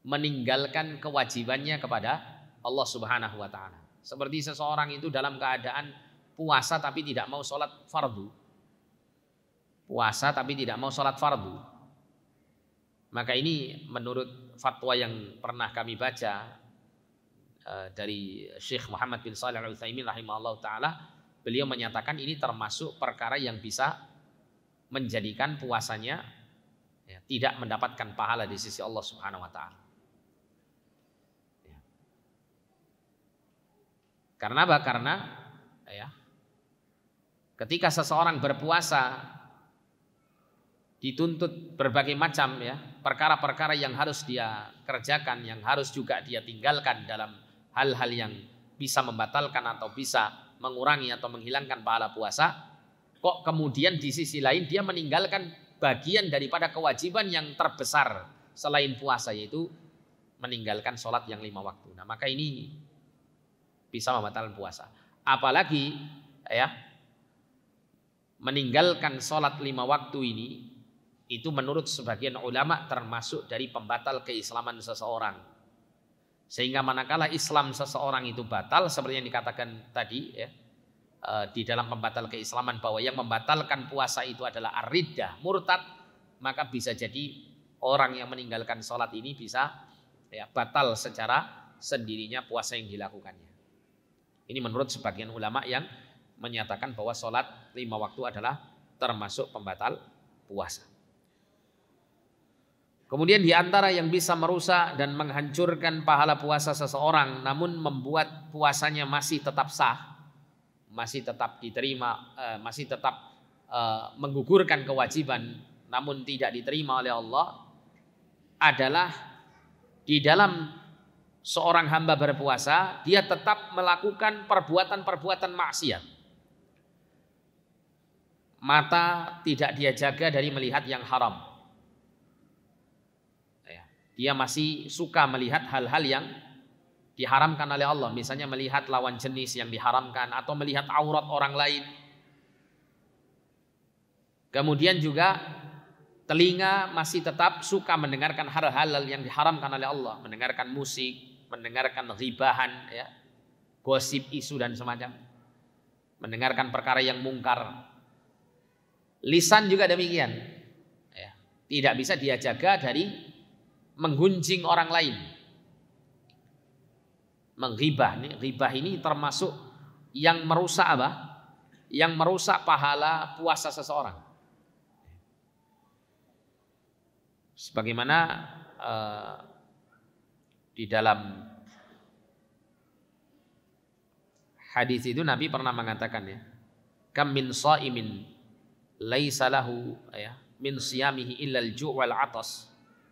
meninggalkan kewajibannya kepada Allah Subhanahu wa taala. Seperti seseorang itu dalam keadaan puasa tapi tidak mau sholat fardu. Puasa tapi tidak mau sholat fardu. Maka ini menurut fatwa yang pernah kami baca eh, dari Syekh Muhammad bin Salih Al-Utsaimin rahimahullah taala, beliau menyatakan ini termasuk perkara yang bisa menjadikan puasanya ya, tidak mendapatkan pahala di sisi Allah Subhanahu wa taala. Ya. Karena apa? Karena ya ketika seseorang berpuasa dituntut berbagai macam ya perkara-perkara yang harus dia kerjakan, yang harus juga dia tinggalkan dalam hal-hal yang bisa membatalkan atau bisa mengurangi atau menghilangkan pahala puasa. Kok kemudian di sisi lain dia meninggalkan bagian daripada kewajiban yang terbesar selain puasa yaitu meninggalkan sholat yang lima waktu. Nah maka ini bisa membatalkan puasa. Apalagi ya meninggalkan sholat lima waktu ini itu menurut sebagian ulama termasuk dari pembatal keislaman seseorang. Sehingga manakala Islam seseorang itu batal seperti yang dikatakan tadi ya, e, di dalam pembatal keislaman bahwa yang membatalkan puasa itu adalah aridah murtad, maka bisa jadi orang yang meninggalkan sholat ini bisa ya, batal secara sendirinya puasa yang dilakukannya. Ini menurut sebagian ulama yang menyatakan bahwa sholat lima waktu adalah termasuk pembatal puasa. Kemudian di antara yang bisa merusak dan menghancurkan pahala puasa seseorang namun membuat puasanya masih tetap sah, masih tetap diterima, eh, masih tetap eh, menggugurkan kewajiban namun tidak diterima oleh Allah adalah di dalam seorang hamba berpuasa dia tetap melakukan perbuatan-perbuatan maksiat. Mata tidak dia jaga dari melihat yang haram dia masih suka melihat hal-hal yang diharamkan oleh Allah. Misalnya melihat lawan jenis yang diharamkan atau melihat aurat orang lain. Kemudian juga telinga masih tetap suka mendengarkan hal-hal yang diharamkan oleh Allah. Mendengarkan musik, mendengarkan ribahan, ya, gosip isu dan semacam. Mendengarkan perkara yang mungkar. Lisan juga demikian. Ya, tidak bisa dia jaga dari menggunjing orang lain. Menghibah nih, ribah ini termasuk yang merusak apa? Yang merusak pahala puasa seseorang. Sebagaimana uh, di dalam hadis itu Nabi pernah mengatakan ya, kam min saimin laisa lahu ya min siyamihi illal ju' wal atas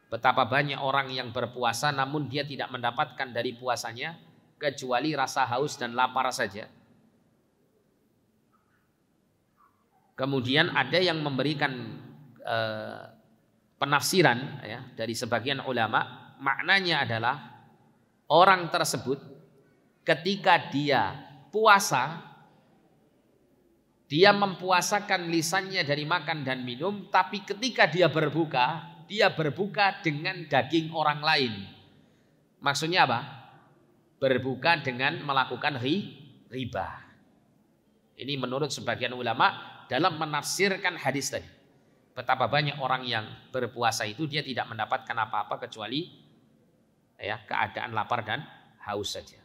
Betapa banyak orang yang berpuasa namun dia tidak mendapatkan dari puasanya kecuali rasa haus dan lapar saja. Kemudian ada yang memberikan eh, penafsiran ya, dari sebagian ulama maknanya adalah orang tersebut ketika dia puasa dia mempuasakan lisannya dari makan dan minum tapi ketika dia berbuka dia berbuka dengan daging orang lain. Maksudnya apa? Berbuka dengan melakukan ri, riba. Ini menurut sebagian ulama dalam menafsirkan hadis tadi. Betapa banyak orang yang berpuasa itu dia tidak mendapatkan apa-apa kecuali ya keadaan lapar dan haus saja.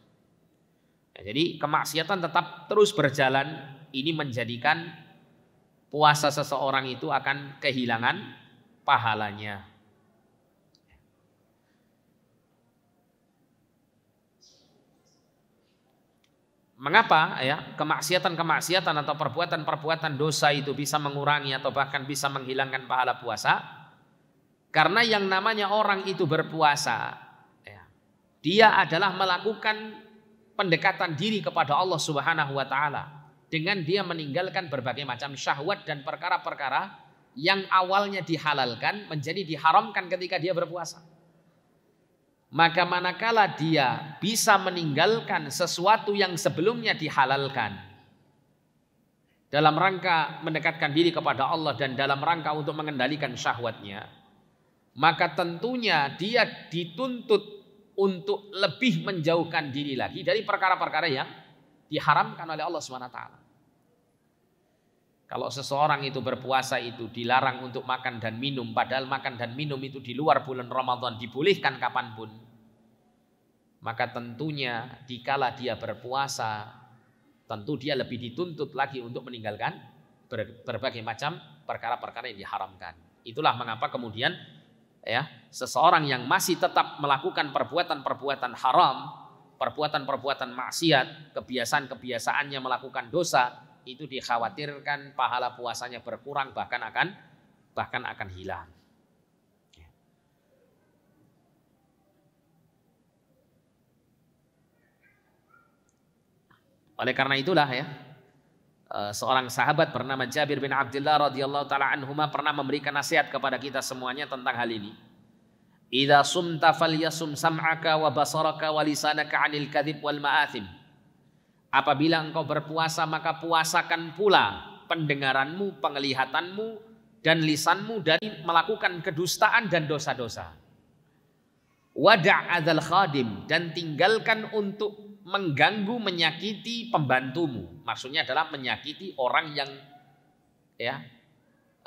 Ya, jadi kemaksiatan tetap terus berjalan ini menjadikan puasa seseorang itu akan kehilangan pahalanya. Mengapa ya kemaksiatan-kemaksiatan atau perbuatan-perbuatan dosa itu bisa mengurangi atau bahkan bisa menghilangkan pahala puasa? Karena yang namanya orang itu berpuasa, ya, dia adalah melakukan pendekatan diri kepada Allah Subhanahu wa taala dengan dia meninggalkan berbagai macam syahwat dan perkara-perkara yang awalnya dihalalkan menjadi diharamkan ketika dia berpuasa. Maka manakala dia bisa meninggalkan sesuatu yang sebelumnya dihalalkan dalam rangka mendekatkan diri kepada Allah dan dalam rangka untuk mengendalikan syahwatnya, maka tentunya dia dituntut untuk lebih menjauhkan diri lagi dari perkara-perkara yang diharamkan oleh Allah Swt. wa kalau seseorang itu berpuasa itu dilarang untuk makan dan minum, padahal makan dan minum itu di luar bulan Ramadan dibolehkan kapanpun. Maka tentunya dikala dia berpuasa, tentu dia lebih dituntut lagi untuk meninggalkan berbagai macam perkara-perkara yang diharamkan. Itulah mengapa kemudian ya seseorang yang masih tetap melakukan perbuatan-perbuatan haram, perbuatan-perbuatan maksiat, kebiasaan-kebiasaannya melakukan dosa, itu dikhawatirkan pahala puasanya berkurang bahkan akan bahkan akan hilang. Ya. Oleh karena itulah ya, eh, seorang sahabat bernama Jabir bin Abdullah radhiyallahu taala anhuma pernah memberikan nasihat kepada kita semuanya tentang hal ini. Idza sumta falyasum sam'aka wa basaraka wa lisanaka 'anil kadhib wal ma'athim. Apabila engkau berpuasa maka puasakan pula pendengaranmu, penglihatanmu, dan lisanmu dari melakukan kedustaan dan dosa-dosa. Wada' adzal khadim dan tinggalkan untuk mengganggu, menyakiti pembantumu. Maksudnya adalah menyakiti orang yang ya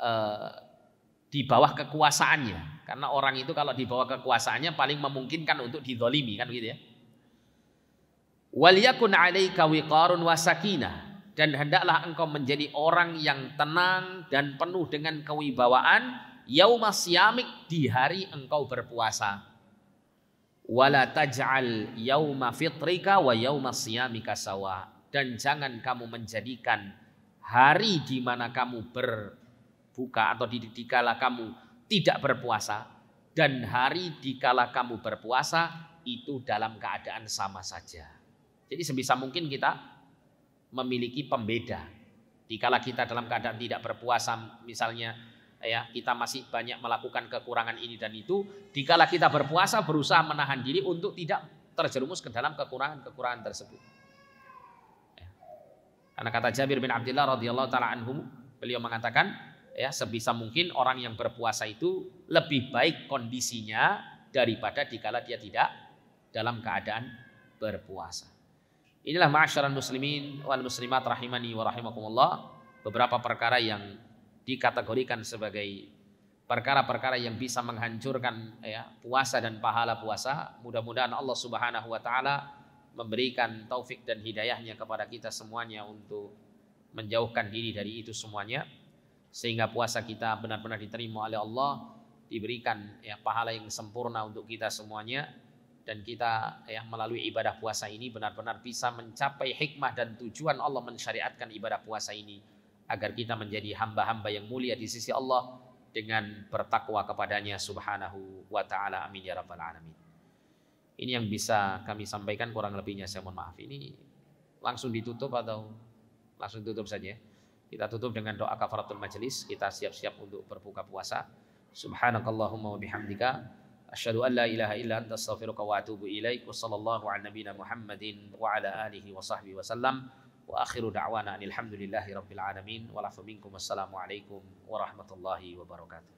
eh, di bawah kekuasaannya. Karena orang itu kalau di bawah kekuasaannya paling memungkinkan untuk didolimi kan begitu ya. Waliyakun alaika wiqarun wa dan hendaklah engkau menjadi orang yang tenang dan penuh dengan kewibawaan yauma yamik di hari engkau berpuasa. Wala taj'al yauma fitrika wa yauma siyamika sawa dan jangan kamu menjadikan hari di mana kamu berbuka atau di dikala kamu tidak berpuasa dan hari dikala kamu berpuasa itu dalam keadaan sama saja. Jadi sebisa mungkin kita memiliki pembeda. Dikala kita dalam keadaan tidak berpuasa misalnya ya kita masih banyak melakukan kekurangan ini dan itu, dikala kita berpuasa berusaha menahan diri untuk tidak terjerumus ke dalam kekurangan-kekurangan tersebut. Ya. Karena kata Jabir bin Abdullah radhiyallahu taala anhu, beliau mengatakan ya sebisa mungkin orang yang berpuasa itu lebih baik kondisinya daripada dikala dia tidak dalam keadaan berpuasa. Inilah ma'asyaran muslimin wal muslimat rahimani wa rahimakumullah. Beberapa perkara yang dikategorikan sebagai perkara-perkara yang bisa menghancurkan ya, puasa dan pahala puasa. Mudah-mudahan Allah Subhanahu wa taala memberikan taufik dan hidayahnya kepada kita semuanya untuk menjauhkan diri dari itu semuanya sehingga puasa kita benar-benar diterima oleh Allah, diberikan ya pahala yang sempurna untuk kita semuanya dan kita ya melalui ibadah puasa ini benar-benar bisa mencapai hikmah dan tujuan Allah mensyariatkan ibadah puasa ini agar kita menjadi hamba-hamba yang mulia di sisi Allah dengan bertakwa kepadanya subhanahu wa taala amin ya rabbal alamin. Ini yang bisa kami sampaikan kurang lebihnya saya mohon maaf. Ini langsung ditutup atau langsung tutup saja. Ya? Kita tutup dengan doa kafaratul majelis, kita siap-siap untuk berbuka puasa. Subhanakallahumma wa bihamdika أشهد أن لا إله إلا أنت أستغفرك وأتوب إليك وصلى الله على نبينا محمد وعلى آله وصحبه وسلم وآخر دعوانا أن الحمد لله رب العالمين والعفو منكم والسلام عليكم ورحمة الله وبركاته